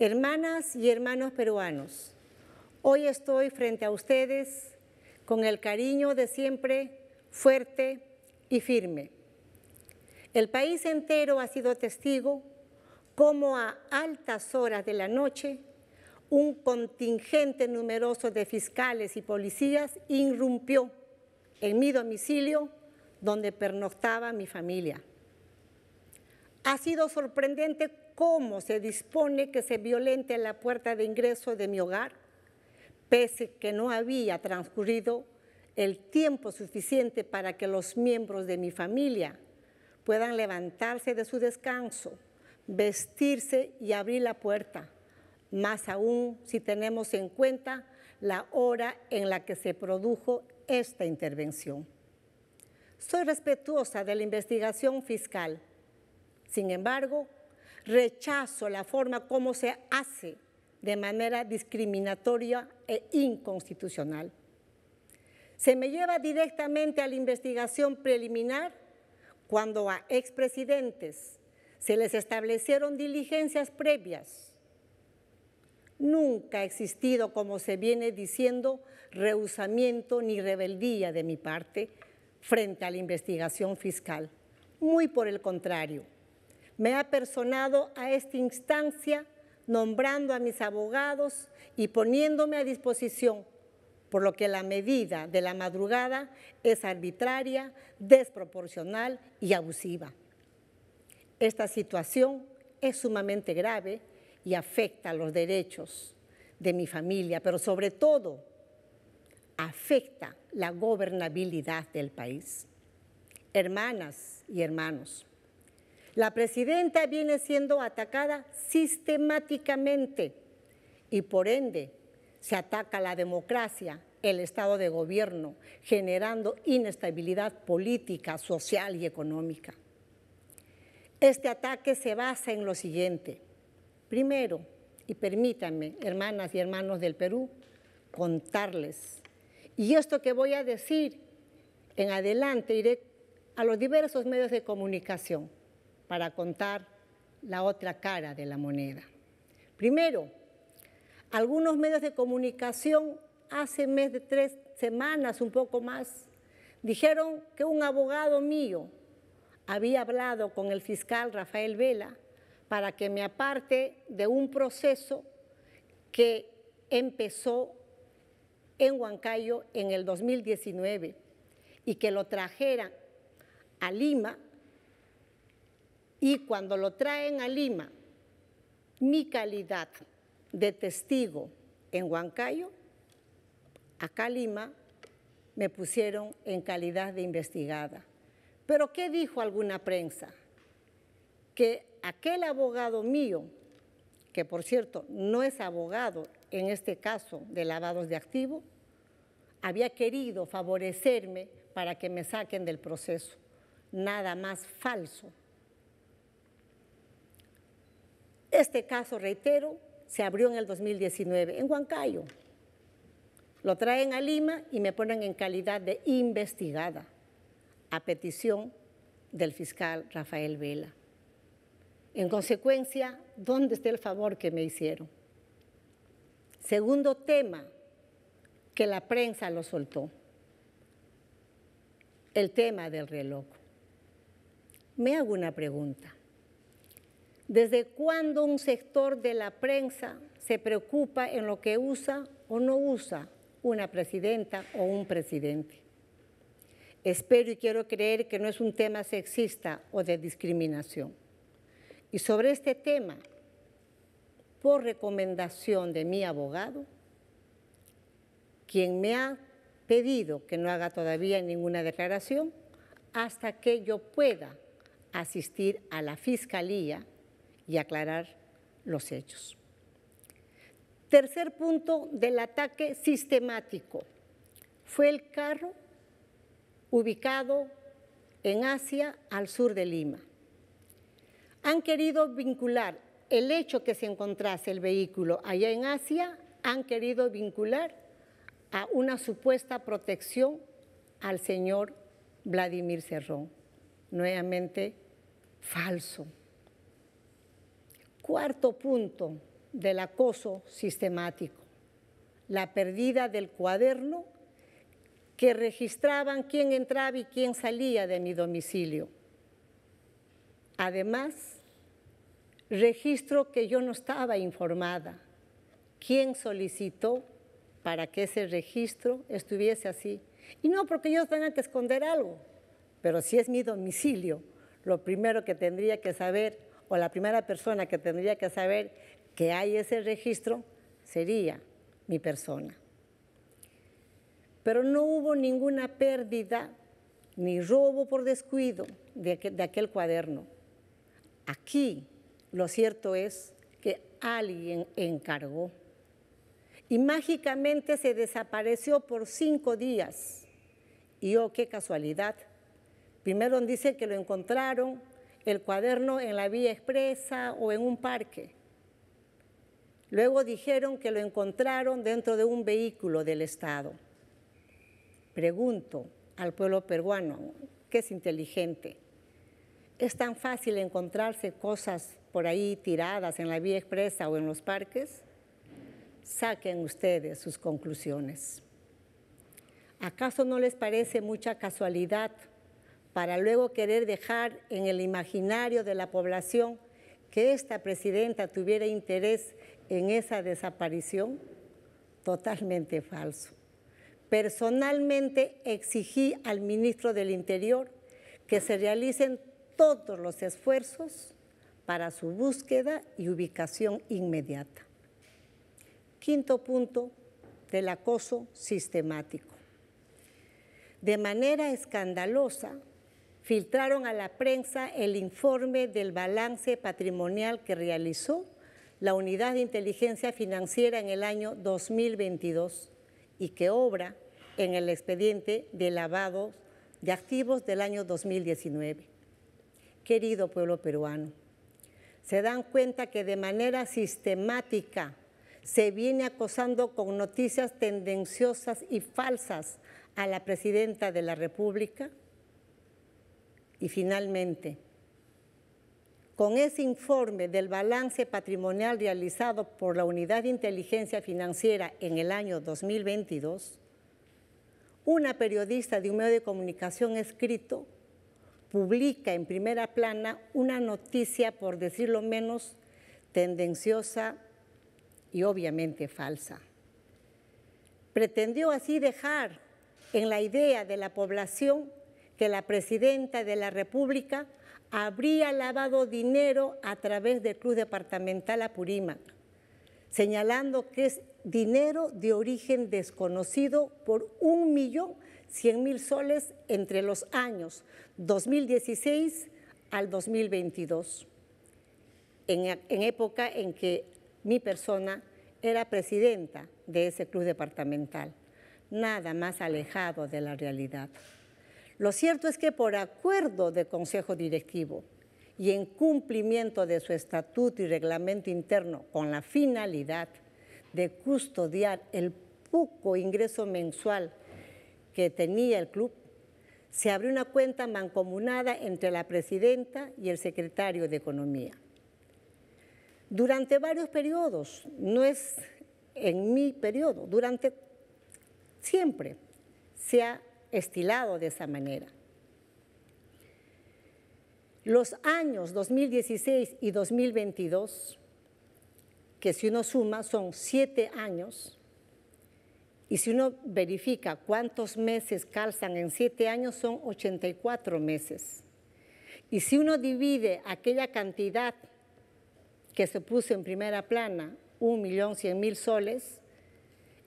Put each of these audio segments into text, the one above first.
Hermanas y hermanos peruanos, hoy estoy frente a ustedes con el cariño de siempre fuerte y firme. El país entero ha sido testigo cómo a altas horas de la noche un contingente numeroso de fiscales y policías irrumpió en mi domicilio donde pernoctaba mi familia. Ha sido sorprendente cómo se dispone que se violente la puerta de ingreso de mi hogar, pese que no había transcurrido el tiempo suficiente para que los miembros de mi familia puedan levantarse de su descanso, vestirse y abrir la puerta, más aún si tenemos en cuenta la hora en la que se produjo esta intervención. Soy respetuosa de la investigación fiscal. Sin embargo, rechazo la forma como se hace de manera discriminatoria e inconstitucional. Se me lleva directamente a la investigación preliminar cuando a expresidentes se les establecieron diligencias previas. Nunca ha existido, como se viene diciendo, rehusamiento ni rebeldía de mi parte frente a la investigación fiscal. Muy por el contrario me ha personado a esta instancia nombrando a mis abogados y poniéndome a disposición, por lo que la medida de la madrugada es arbitraria, desproporcional y abusiva. Esta situación es sumamente grave y afecta los derechos de mi familia, pero sobre todo afecta la gobernabilidad del país. Hermanas y hermanos, la presidenta viene siendo atacada sistemáticamente y por ende se ataca la democracia, el Estado de Gobierno, generando inestabilidad política, social y económica. Este ataque se basa en lo siguiente. Primero, y permítanme, hermanas y hermanos del Perú, contarles. Y esto que voy a decir en adelante iré a los diversos medios de comunicación para contar la otra cara de la moneda. Primero, algunos medios de comunicación hace mes de tres semanas, un poco más, dijeron que un abogado mío había hablado con el fiscal Rafael Vela para que me aparte de un proceso que empezó en Huancayo en el 2019 y que lo trajera a Lima y cuando lo traen a Lima, mi calidad de testigo en Huancayo, acá Lima, me pusieron en calidad de investigada. Pero ¿qué dijo alguna prensa? Que aquel abogado mío, que por cierto no es abogado en este caso de lavados de activo, había querido favorecerme para que me saquen del proceso. Nada más falso. Este caso, reitero, se abrió en el 2019 en Huancayo. Lo traen a Lima y me ponen en calidad de investigada a petición del fiscal Rafael Vela. En consecuencia, ¿dónde está el favor que me hicieron? Segundo tema, que la prensa lo soltó, el tema del reloj. Me hago una pregunta. ¿Desde cuándo un sector de la prensa se preocupa en lo que usa o no usa una presidenta o un presidente? Espero y quiero creer que no es un tema sexista o de discriminación. Y sobre este tema, por recomendación de mi abogado, quien me ha pedido que no haga todavía ninguna declaración hasta que yo pueda asistir a la fiscalía y aclarar los hechos. Tercer punto del ataque sistemático. Fue el carro ubicado en Asia al sur de Lima. Han querido vincular el hecho que se encontrase el vehículo allá en Asia, han querido vincular a una supuesta protección al señor Vladimir Cerrón. Nuevamente, falso cuarto punto del acoso sistemático, la pérdida del cuaderno que registraban quién entraba y quién salía de mi domicilio. Además, registro que yo no estaba informada. ¿Quién solicitó para que ese registro estuviese así? Y no porque ellos tengan que esconder algo, pero si es mi domicilio, lo primero que tendría que saber o la primera persona que tendría que saber que hay ese registro sería mi persona. Pero no hubo ninguna pérdida ni robo por descuido de aquel, cuaderno. Aquí lo cierto es que alguien encargó y mágicamente se desapareció por cinco días. Y oh, qué casualidad. Primero dice que lo encontraron el cuaderno en la vía expresa o en un parque. Luego dijeron que lo encontraron dentro de un vehículo del Estado. Pregunto al pueblo peruano, que es inteligente, ¿es tan fácil encontrarse cosas por ahí tiradas en la vía expresa o en los parques? Saquen ustedes sus conclusiones. ¿Acaso no les parece mucha casualidad para luego querer dejar en el imaginario de la población que esta presidenta tuviera interés en esa desaparición? Totalmente falso. Personalmente exigí al ministro del Interior que se realicen todos los esfuerzos para su búsqueda y ubicación inmediata. Quinto punto del acoso sistemático. De manera escandalosa, filtraron a la prensa el informe del balance patrimonial que realizó la Unidad de Inteligencia Financiera en el año 2022 y que obra en el expediente de lavado de activos del año 2019. Querido pueblo peruano, se dan cuenta que de manera sistemática se viene acosando con noticias tendenciosas y falsas a la presidenta de la República? Y finalmente, con ese informe del balance patrimonial realizado por la Unidad de Inteligencia Financiera en el año 2022, una periodista de un medio de comunicación escrito publica en primera plana una noticia, por decirlo menos, tendenciosa y obviamente falsa. Pretendió así dejar en la idea de la población que la presidenta de la República habría lavado dinero a través del Club Departamental Apurímac, señalando que es dinero de origen desconocido por un millón cien mil soles entre los años 2016 al 2022, en, en época en que mi persona era presidenta de ese club departamental, nada más alejado de la realidad. Lo cierto es que por acuerdo de Consejo Directivo y en cumplimiento de su estatuto y reglamento interno con la finalidad de custodiar el poco ingreso mensual que tenía el club, se abrió una cuenta mancomunada entre la presidenta y el secretario de Economía. Durante varios periodos, no es en mi periodo, durante siempre se ha estilado de esa manera. Los años 2016 y 2022, que si uno suma son siete años, y si uno verifica cuántos meses calzan en siete años, son 84 meses. Y si uno divide aquella cantidad que se puso en primera plana, 1.100.000 soles,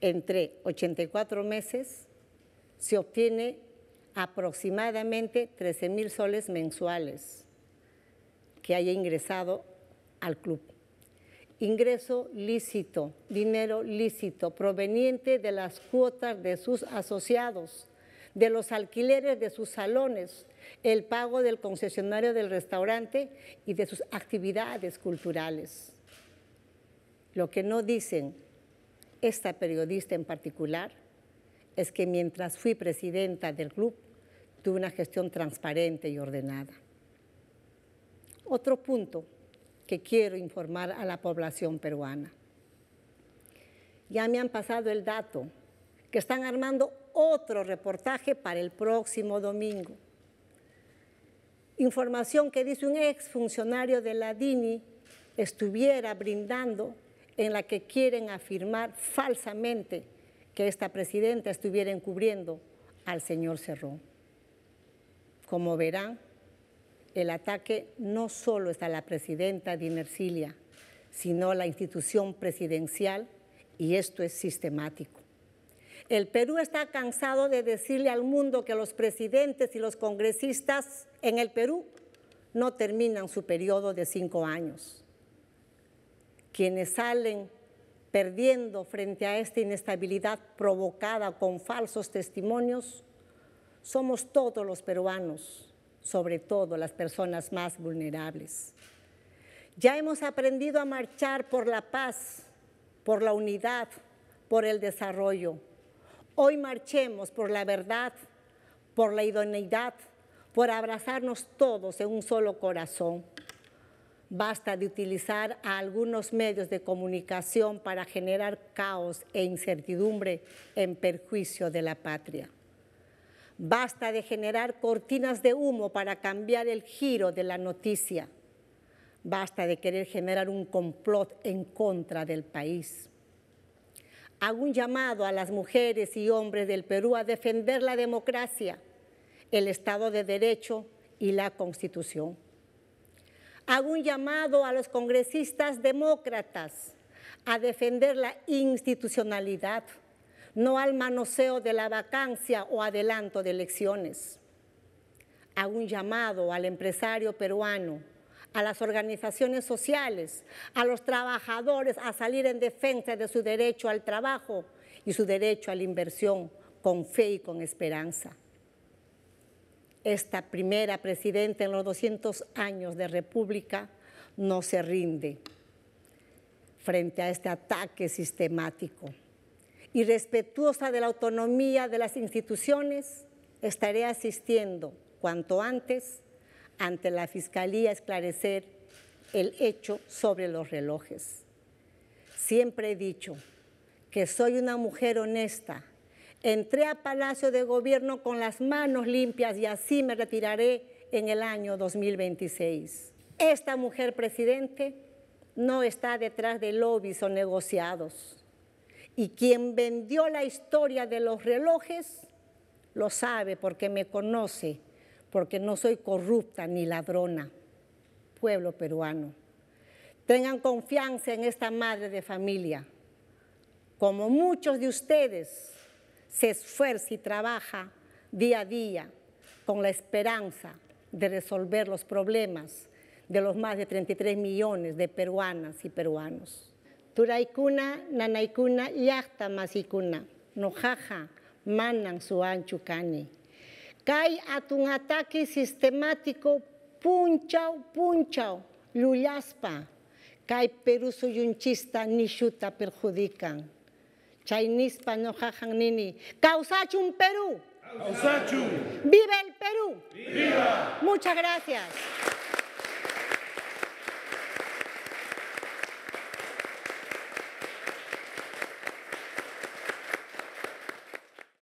entre 84 meses, se obtiene aproximadamente 13 mil soles mensuales que haya ingresado al club. Ingreso lícito, dinero lícito, proveniente de las cuotas de sus asociados, de los alquileres de sus salones, el pago del concesionario del restaurante y de sus actividades culturales. Lo que no dicen esta periodista en particular es que mientras fui presidenta del club, tuve una gestión transparente y ordenada. Otro punto que quiero informar a la población peruana. Ya me han pasado el dato que están armando otro reportaje para el próximo domingo. Información que dice un exfuncionario de la DINI estuviera brindando en la que quieren afirmar falsamente que esta presidenta estuviera encubriendo al señor Cerrón. Como verán, el ataque no solo está a la presidenta de Inercilia, sino a la institución presidencial, y esto es sistemático. El Perú está cansado de decirle al mundo que los presidentes y los congresistas en el Perú no terminan su periodo de cinco años. Quienes salen perdiendo frente a esta inestabilidad provocada con falsos testimonios, somos todos los peruanos, sobre todo las personas más vulnerables. Ya hemos aprendido a marchar por la paz, por la unidad, por el desarrollo. Hoy marchemos por la verdad, por la idoneidad, por abrazarnos todos en un solo corazón. Basta de utilizar a algunos medios de comunicación para generar caos e incertidumbre en perjuicio de la patria. Basta de generar cortinas de humo para cambiar el giro de la noticia. Basta de querer generar un complot en contra del país. Hago un llamado a las mujeres y hombres del Perú a defender la democracia, el Estado de Derecho y la Constitución. Hago un llamado a los congresistas demócratas a defender la institucionalidad, no al manoseo de la vacancia o adelanto de elecciones. Hago un llamado al empresario peruano, a las organizaciones sociales, a los trabajadores a salir en defensa de su derecho al trabajo y su derecho a la inversión con fe y con esperanza esta primera presidenta en los 200 años de República no se rinde frente a este ataque sistemático. Y respetuosa de la autonomía de las instituciones, estaré asistiendo cuanto antes ante la Fiscalía a esclarecer el hecho sobre los relojes. Siempre he dicho que soy una mujer honesta Entré a Palacio de Gobierno con las manos limpias y así me retiraré en el año 2026. Esta mujer presidente no está detrás de lobbies o negociados. Y quien vendió la historia de los relojes lo sabe porque me conoce, porque no soy corrupta ni ladrona. Pueblo peruano, tengan confianza en esta madre de familia. Como muchos de ustedes se esfuerza y trabaja día a día con la esperanza de resolver los problemas de los más de 33 millones de peruanas y peruanos. Turaikuna, nanaikuna, yacta masikuna, nojaja, manan suanchucani. Kai atun ataque sistemático, punchao, punchao, luyaspa. Kai Perú ni nishuta perjudican. Chinese no jajan nini. Causachum Perú. Causachum. Vive el Perú. Viva. Muchas gracias.